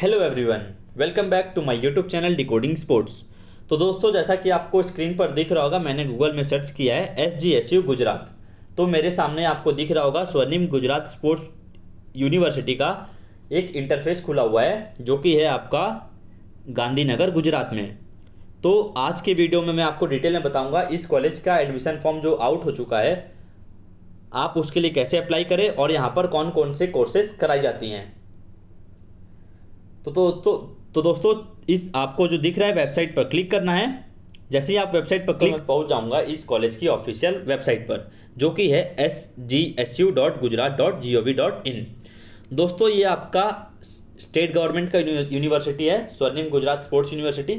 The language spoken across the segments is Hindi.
hello everyone welcome back to my YouTube channel decoding sports तो दोस्तों जैसा कि आपको स्क्रीन पर दिख रहा होगा मैंने गूगल में सर्च किया है S G S U Gujarat तो मेरे सामने आपको दिख रहा होगा स्वर्णिम गुजरात स्पोर्ट्स यूनिवर्सिटी का एक इंटरफेस खुला हुआ है जो कि है आपका गांधीनगर गुजरात में तो आज के वीडियो में मैं आपको डिटेल में बताऊँगा इस कॉलेज का एडमिशन फॉर्म जो आउट हो चुका है आप उसके लिए कैसे अप्लाई करें और यहाँ पर कौन कौन से कोर्सेज कराई जाती हैं तो तो तो, तो दोस्तों इस आपको जो दिख रहा है वेबसाइट पर क्लिक करना है जैसे ही आप वेबसाइट पर क्लिक पहुंच जाऊंगा इस कॉलेज की ऑफिशियल वेबसाइट पर जो कि है S G S U dot Gujarat dot G O V dot in दोस्तों ये आपका स्टेट गवर्नमेंट का यूनिवर्सिटी है स्वर्णिम गुजरात स्पोर्ट्स यूनिवर्सिटी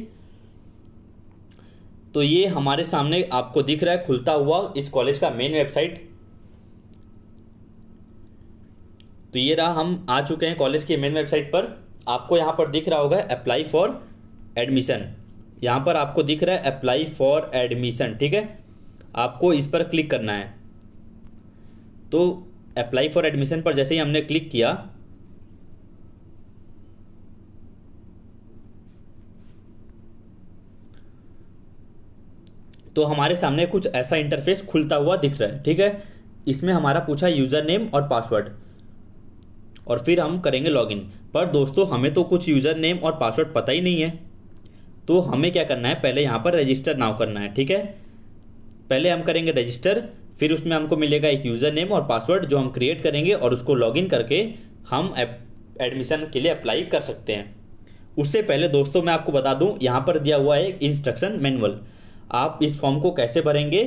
तो ये हमारे सामने आपको दिख रहा है खुलता हुआ इस कॉलेज का मेन वेबसाइट तो ये रहा हम आ चुके हैं कॉलेज की मेन वेबसाइट पर आपको यहाँ पर दिख रहा होगा अप्लाई फॉर एडमिशन यहाँ पर आपको दिख रहा है अप्लाई फॉर एडमिशन ठीक है आपको इस पर क्लिक करना है तो अप्लाई फॉर एडमिशन पर जैसे ही हमने क्लिक किया तो हमारे सामने कुछ ऐसा इंटरफेस खुलता हुआ दिख रहा है ठीक है इसमें हमारा पूछा यूज़र नेम और पासवर्ड और फिर हम करेंगे लॉगिन पर दोस्तों हमें तो कुछ यूज़र नेम और पासवर्ड पता ही नहीं है तो हमें क्या करना है पहले यहाँ पर रजिस्टर नाव करना है ठीक है पहले हम करेंगे रजिस्टर फिर उसमें हमको मिलेगा एक यूज़र नेम और पासवर्ड जो हम क्रिएट करेंगे और उसको लॉगिन करके हम एडमिशन के लिए अप्लाई कर सकते हैं उससे पहले दोस्तों मैं आपको बता दूं यहाँ पर दिया हुआ है इंस्ट्रक्शन मैनुअल आप इस फॉर्म को कैसे भरेंगे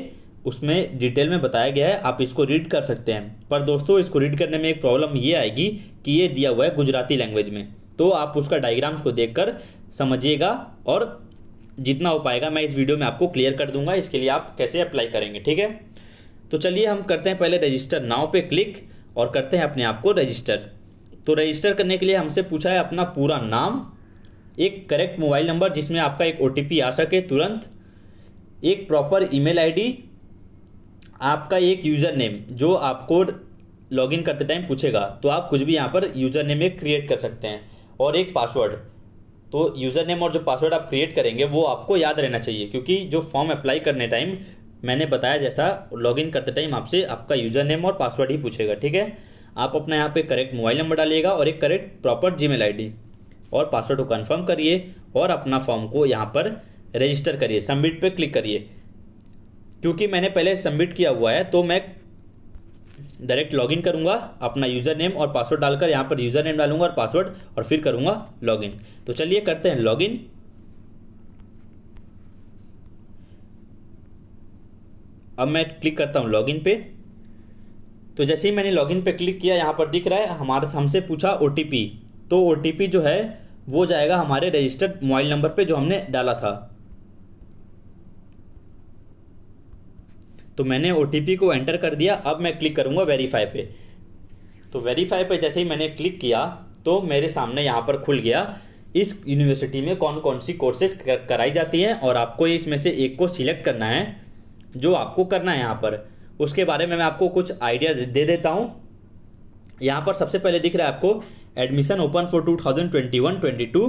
उसमें डिटेल में बताया गया है आप इसको रीड कर सकते हैं पर दोस्तों इसको रीड करने में एक प्रॉब्लम ये आएगी कि ये दिया हुआ है गुजराती लैंग्वेज में तो आप उसका डायग्राम्स को देखकर समझिएगा और जितना हो पाएगा मैं इस वीडियो में आपको क्लियर कर दूंगा इसके लिए आप कैसे अप्लाई करेंगे ठीक है तो चलिए हम करते हैं पहले रजिस्टर नाव पे क्लिक और करते हैं अपने आप को रजिस्टर तो रजिस्टर करने के लिए हमसे पूछा है अपना पूरा नाम एक करेक्ट मोबाइल नंबर जिसमें आपका एक ओ आ सके तुरंत एक प्रॉपर ईमेल आईडी आपका एक यूज़र नेम जो आपको लॉगिन करते टाइम पूछेगा तो आप कुछ भी यहाँ पर यूज़र नेम एक क्रिएट कर सकते हैं और एक पासवर्ड तो यूज़र नेम और जो पासवर्ड आप क्रिएट करेंगे वो आपको याद रहना चाहिए क्योंकि जो फॉर्म अप्लाई करने टाइम मैंने बताया जैसा लॉगिन करते टाइम आपसे आपका यूज़र नेम और पासवर्ड ही पूछेगा ठीक है आप अपना यहाँ पे करेक्ट मोबाइल नंबर डालिएगा और एक करेक्ट प्रॉपर जी मेल और पासवर्ड को कन्फर्म करिए और अपना फॉर्म को यहाँ पर रजिस्टर करिए सबमिट पर क्लिक करिए क्योंकि मैंने पहले सबमिट किया हुआ है तो मैं डायरेक्ट लॉग इन करूंगा अपना यूज़र नेम और पासवर्ड डालकर यहाँ पर यूज़र नेम डालूंगा और पासवर्ड और फिर लॉग लॉगिन तो चलिए करते हैं लॉगिन अब मैं क्लिक करता हूँ लॉगिन पे तो जैसे ही मैंने लॉगिन पे क्लिक किया यहाँ पर दिख रहा है हमारे हमसे पूछा ओ तो ओ जो है वो जाएगा हमारे रजिस्टर्ड मोबाइल नंबर पर जो हमने डाला था तो मैंने ओ को एंटर कर दिया अब मैं क्लिक करूँगा वेरीफाई पे तो वेरीफाई पे जैसे ही मैंने क्लिक किया तो मेरे सामने यहाँ पर खुल गया इस यूनिवर्सिटी में कौन कौन सी कोर्सेज कराई जाती है और आपको इसमें से एक को सिलेक्ट करना है जो आपको करना है यहाँ पर उसके बारे में मैं आपको कुछ आइडिया दे देता हूँ यहाँ पर सबसे पहले दिख रहा है आपको admission open for two thousand twenty one twenty two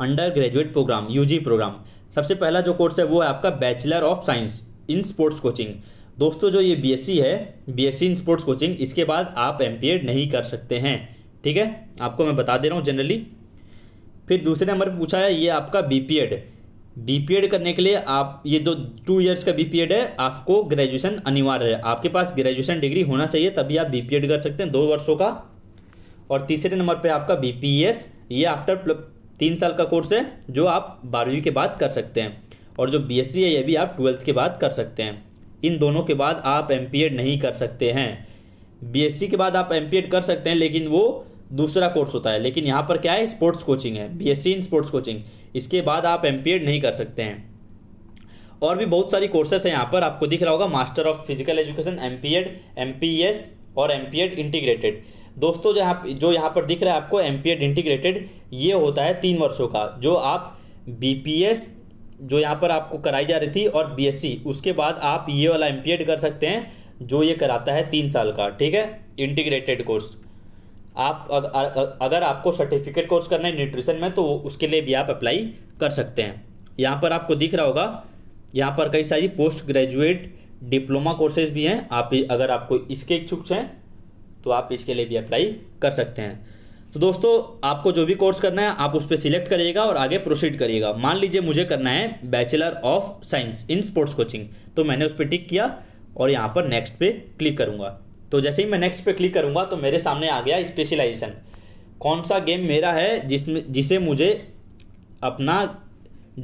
undergraduate program UG program सबसे पहला जो कोर्स है वो है आपका bachelor of science in sports coaching दोस्तों जो ये बीएससी है बीएससी इन स्पोर्ट्स कोचिंग इसके बाद आप एम नहीं कर सकते हैं ठीक है आपको मैं बता दे रहा हूँ जनरली फिर दूसरे नंबर पर पूछा है ये आपका बी बी करने के लिए आप ये जो टू इयर्स का बी है आपको ग्रेजुएशन अनिवार्य है आपके पास ग्रेजुएशन डिग्री होना चाहिए तभी आप बी कर सकते हैं दो वर्षों का और तीसरे नंबर पे आपका बी e ये आफ्टर तीन साल का कोर्स है जो आप बारहवीं के बाद कर सकते हैं और जो बी है ये भी आप ट्वेल्थ के बाद कर सकते हैं इन दोनों के बाद आप एम नहीं कर सकते हैं बी के बाद आप एम कर सकते हैं लेकिन वो दूसरा कोर्स होता है लेकिन यहाँ पर क्या है स्पोर्ट्स कोचिंग है बी इन स्पोर्ट्स कोचिंग इसके बाद आप एम नहीं कर सकते हैं और भी बहुत सारी कोर्सेस हैं यहाँ पर आपको दिख रहा होगा master of physical education M P Ed M P S और एम पी एड इंटीग्रेटेड दोस्तों जहाँ जो यहाँ पर दिख रहा है आपको एम पी एड इंटीग्रेटेड ये होता है तीन वर्षों का जो आप बी पी एस जो यहाँ पर आपको कराई जा रही थी और बीएससी उसके बाद आप ये वाला एम कर सकते हैं जो ये कराता है तीन साल का ठीक है इंटीग्रेटेड कोर्स आप अग, अगर आपको सर्टिफिकेट कोर्स करना है न्यूट्रिशन में तो उसके लिए भी आप अप्लाई कर सकते हैं यहाँ पर आपको दिख रहा होगा यहाँ पर कई सारी पोस्ट ग्रेजुएट डिप्लोमा कोर्सेज भी हैं आप अगर आपको इसके इच्छुक हैं तो आप इसके लिए भी अप्लाई कर सकते हैं तो दोस्तों आपको जो भी कोर्स करना है आप उस पर सिलेक्ट करिएगा और आगे प्रोसीड करिएगा मान लीजिए मुझे करना है bachelor of science in sports coaching तो मैंने उस पर टिक किया और यहाँ पर नेक्स्ट पे क्लिक करूँगा तो जैसे ही मैं नेक्स्ट पे क्लिक करूँगा तो मेरे सामने आ गया स्पेशलाइजेशन कौन सा गेम मेरा है जिसमें जिसे मुझे अपना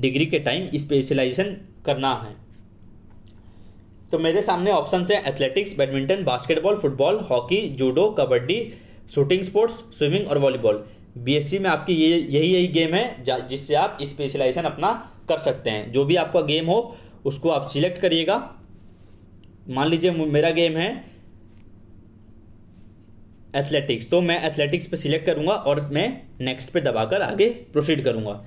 डिग्री के टाइम स्पेशलाइजेशन करना है तो मेरे सामने ऑप्शन है athletics badminton basketball football hockey judo kabaddi shooting sports swimming और वॉलीबॉल बीएससी में आपकी ये यही यही गेम है जिससे आप स्पेशलाइजेशन अपना कर सकते हैं जो भी आपका गेम हो उसको आप सिलेक्ट करिएगा मान लीजिए मेरा गेम है एथलेटिक्स तो मैं एथलेटिक्स पे सिलेक्ट करूंगा और मैं नेक्स्ट पे दबाकर आगे प्रोसीड करूंगा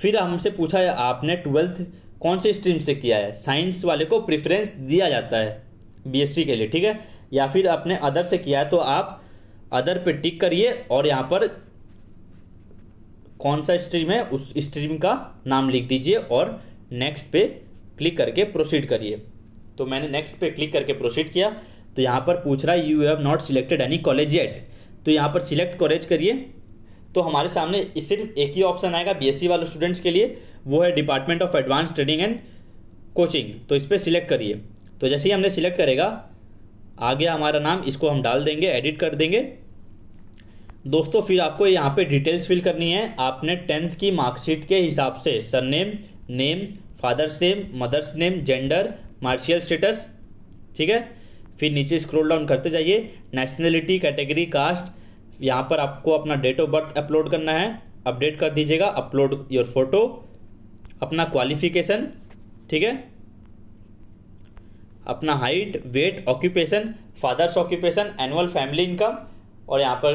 फिर हमसे पूछा है आपने ट्वेल्थ कौन से स्ट्रीम से किया है साइंस वाले को प्रेफरेंस दिया जाता है बीएससी के लिए ठीक है या फिर आपने अदर से किया है तो आप अदर पे टिक करिए और यहाँ पर कौन सा स्ट्रीम है उस स्ट्रीम का नाम लिख दीजिए और नेक्स्ट पे क्लिक करके प्रोसीड करिए तो मैंने नेक्स्ट पे क्लिक करके प्रोसीड किया तो यहाँ पर पूछ रहा है you have not selected any college yet तो यहाँ पर सिलेक्ट कॉलेज करिए तो हमारे सामने सिर्फ एक ही ऑप्शन आएगा बीएससी e वाले स्टूडेंट्स के लिए वो है department of advance trading and coaching तो इस पर सिलेक्ट करिए तो जैसे ही हमने सिलेक्ट करेगा आ गया हमारा नाम इसको हम डाल देंगे एडिट कर देंगे दोस्तों फिर आपको यहाँ पे डिटेल्स फिल करनी है आपने टेंथ की मार्कशीट के हिसाब से surname name father's name mother's name gender marital status ठीक है फिर नीचे स्क्रॉल डाउन करते जाइए नेशनलिटी कैटेगरी कास्ट यहाँ पर आपको अपना डेट ऑफ बर्थ अपलोड करना है अपडेट कर दीजिएगा अपलोड योर फोटो अपना क्वालिफिकेशन ठीक है अपना height weight occupation father's occupation annual family income और यहाँ पर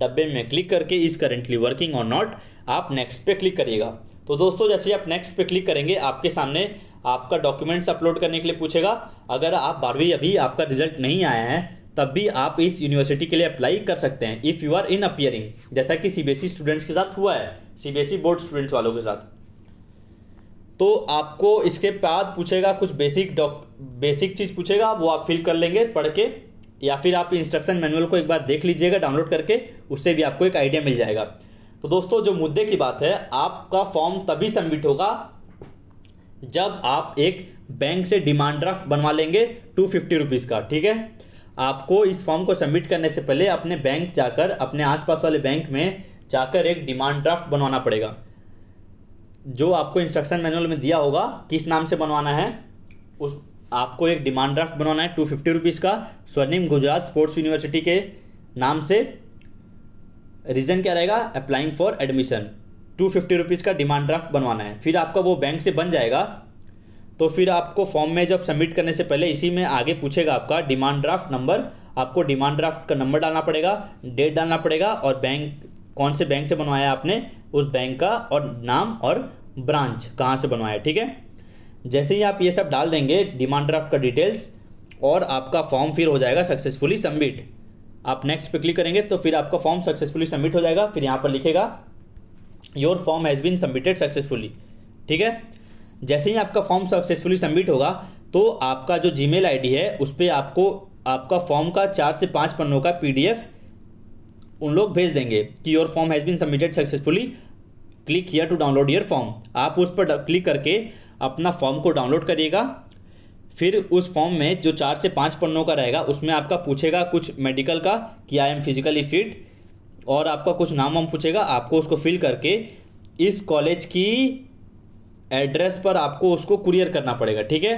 डब्बे में क्लिक करके इज करेंटली वर्किंग और नॉट आप नेक्स्ट पे क्लिक करिएगा तो दोस्तों जैसे आप नेक्स्ट पे क्लिक करेंगे आपके सामने आपका डॉक्यूमेंट्स अपलोड करने के लिए पूछेगा अगर आप बारहवीं अभी आपका रिजल्ट नहीं आया है तब भी आप इस यूनिवर्सिटी के लिए अप्लाई कर सकते हैं if you are in appearing जैसा कि सी स्टूडेंट्स e के साथ हुआ है सीबीएसई बोर्ड स्टूडेंट्स वालों के साथ तो आपको इसके बाद पूछेगा कुछ बेसिक डॉक बेसिक चीज़ पूछेगा वो आप फिल कर लेंगे पढ़ के या फिर आप इंस्ट्रक्शन मैनुअल को एक बार देख लीजिएगा डाउनलोड करके उससे भी आपको एक आइडिया मिल जाएगा तो दोस्तों जो मुद्दे की बात है आपका फॉर्म तभी सबमिट होगा जब आप एक बैंक से डिमांड ड्राफ्ट बनवा लेंगे टू फिफ्टी रुपीज़ का ठीक है आपको इस फॉर्म को सबमिट करने से पहले अपने बैंक जाकर अपने आसपास वाले बैंक में जाकर एक डिमांड ड्राफ्ट बनवाना पड़ेगा जो आपको इंस्ट्रक्शन मैनुअल में दिया होगा किस नाम से बनवाना है उस आपको एक डिमांड ड्राफ्ट बनवाना है टू फिफ्टी रुपीज़ का स्वर्णिम गुजरात स्पोर्ट्स यूनिवर्सिटी के नाम से रीज़न क्या रहेगा applying for admission two fifty rupees का डिमांड ड्राफ्ट बनवाना है फिर आपका वो बैंक से बन जाएगा तो फिर आपको फॉर्म में जब सबमिट करने से पहले इसी में आगे पूछेगा आपका डिमांड ड्राफ्ट नंबर आपको डिमांड ड्राफ्ट का नंबर डालना पड़ेगा डेट डालना पड़ेगा और बैंक कौन से बैंक से बनवाया आपने उस बैंक का और नाम और ब्रांच कहाँ से बनवाया ठीक है जैसे ही आप ये सब डाल देंगे डिमांड ड्राफ्ट का डिटेल्स और आपका फॉर्म फिर हो जाएगा सक्सेसफुली सबमिट आप नेक्स्ट पे क्लिक करेंगे तो फिर आपका फॉर्म सक्सेसफुली सबमिट हो जाएगा फिर यहाँ पर लिखेगा your form has been submitted successfully ठीक है जैसे ही आपका फॉर्म सक्सेसफुली सबमिट होगा तो आपका जो आई डी है उस पर आपको आपका फॉर्म का चार से पाँच पन्नों का एफ उन लोग भेज देंगे कि your form has been submitted successfully click here to download your form आप उस पर क्लिक करके अपना फॉर्म को डाउनलोड करिएगा फिर उस फॉर्म में जो चार से पाँच पन्नों का रहेगा उसमें आपका पूछेगा कुछ मेडिकल का कि आई एम फिजिकली फिट और आपका कुछ नाम वाम पूछेगा आपको उसको फिल करके इस कॉलेज की एड्रेस पर आपको उसको कुरियर करना पड़ेगा ठीक है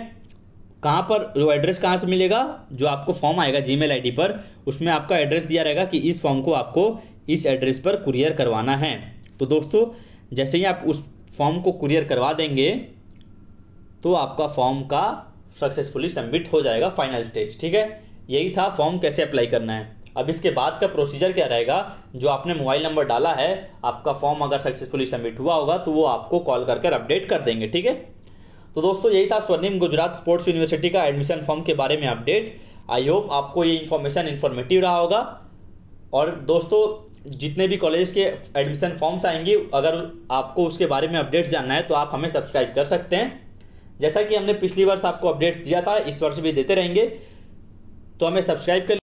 कहाँ पर वो एड्रेस कहाँ से मिलेगा जो आपको फॉर्म आएगा जी मेल पर उसमें आपका एड्रेस दिया रहेगा कि इस फॉर्म को आपको इस एड्रेस पर कुरियर करवाना है तो दोस्तों जैसे ही आप उस फॉर्म को कुरियर करवा देंगे तो आपका फॉर्म का सक्सेसफुली सबमिट हो जाएगा फाइनल स्टेज ठीक है यही था फॉर्म कैसे अप्लाई करना है अब इसके बाद का प्रोसीजर क्या रहेगा जो आपने मोबाइल नंबर डाला है आपका फॉर्म अगर सक्सेसफुली सबमिट हुआ होगा तो वो आपको कॉल कर कर अपडेट कर देंगे ठीक है तो दोस्तों यही था स्वर्णिम गुजरात स्पोर्ट्स यूनिवर्सिटी का एडमिशन फॉर्म के बारे में अपडेट आई होप आपको ये इन्फॉर्मेशन इन्फॉर्मेटिव रहा होगा और दोस्तों जितने भी कॉलेज के एडमिशन फॉर्म्स आएंगे अगर आपको उसके बारे में अपडेट्स जानना है तो आप हमें सब्सक्राइब कर सकते हैं जैसा कि हमने पिछली वर्ष आपको अपडेट्स दिया था इस वर्ष भी देते रहेंगे तो हमें सब्सक्राइब कर